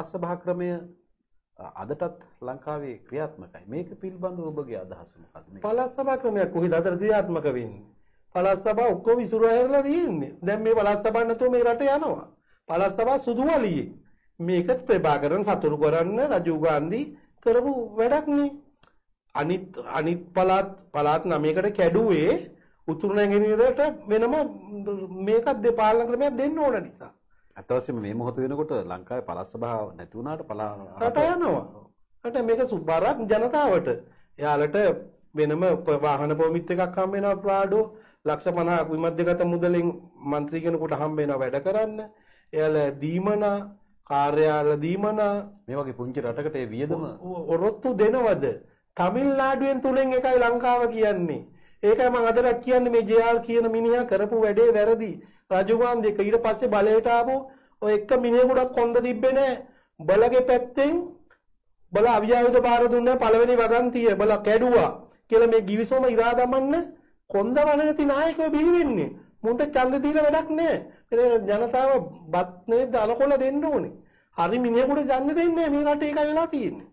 පස්සභා ක්‍රමය අදටත් ලංකාවේ ක්‍රියාත්මකයි. මේක පිළිබඳව ඔබගේ අදහස මොකක්ද? පළාත් සභා ක්‍රමයක් කොහේද අද ක්‍රියාත්මක වෙන්නේ? පළාත් සභා ඔක්කොම විසිරුවා හැරලා තියෙන්නේ. දැන් මේ පළාත් සභා නැතුව මේ රට යනවා. පළාත් සභා සුදු වලියේ. මේකත් ප්‍රභාකරන් සතුරු කරන්න රජීව් ගාන්ධි කරපු වැඩක් නේ. අනිත් අනිත් පළාත් පළාත් නමයකට කැඩුවේ උතුරු නැගෙනහිරට වෙනම මේකත් දෙපාලන ක්‍රමයක් දෙන්න ඕන නිසා. අතවශ්‍යම මේ මොහොත වෙනකොට ලංකාවේ පළාත් සභාව නැති වුණාට පළාත් රට යනවා. රට මේක සුබාරක් ජනතාවට. එයාලට වෙනම වාහන පොමිට් එකක් හම්බ වෙනවා ප්‍රාඩෝ ලක්ෂ 50ක් විමධ්‍යගත මුදලෙන් മന്ത്രി කෙනෙකුට හම්බ වෙනවා වැඩ කරන්න. එයාලා දීමනා කාර්යාල දීමනා මේ වගේ පුංචි රටකට ඒ වියදම ඔරොත්තු දෙනවද? තමිල්නාඩුවෙන් තුනෙන් එකයි ලංකාව කියන්නේ. ඒකයි මම අදටත් කියන්නේ මේ ජයාල් කියන මිනිහා කරපු වැඩේ වැරදි. රජුගන් දෙක ඊට පස්සේ බලයට ආපු ඔය එක මිනිහෙකුට කොන්ද තිබ්බේ නෑ බලගේ පැත්තෙන් බල අවියායුධ බාර දුන්න පළවෙනි වගන්තිය බල කැඩුවා කියලා මේ ගිවිසොම ඉරා දමන්න කොන්ද වනගති නායකයෝ බිහි වෙන්නේ මුන්ට ඡන්ද දීලා වැඩක් නෑ ඒ ජනතාව බත් නේ දනකොල දෙන්න ඕනේ හරි මිනිහෙකුට ඡන්ද දෙන්නේ මේ රටේ එකයි වෙලා තියෙන්නේ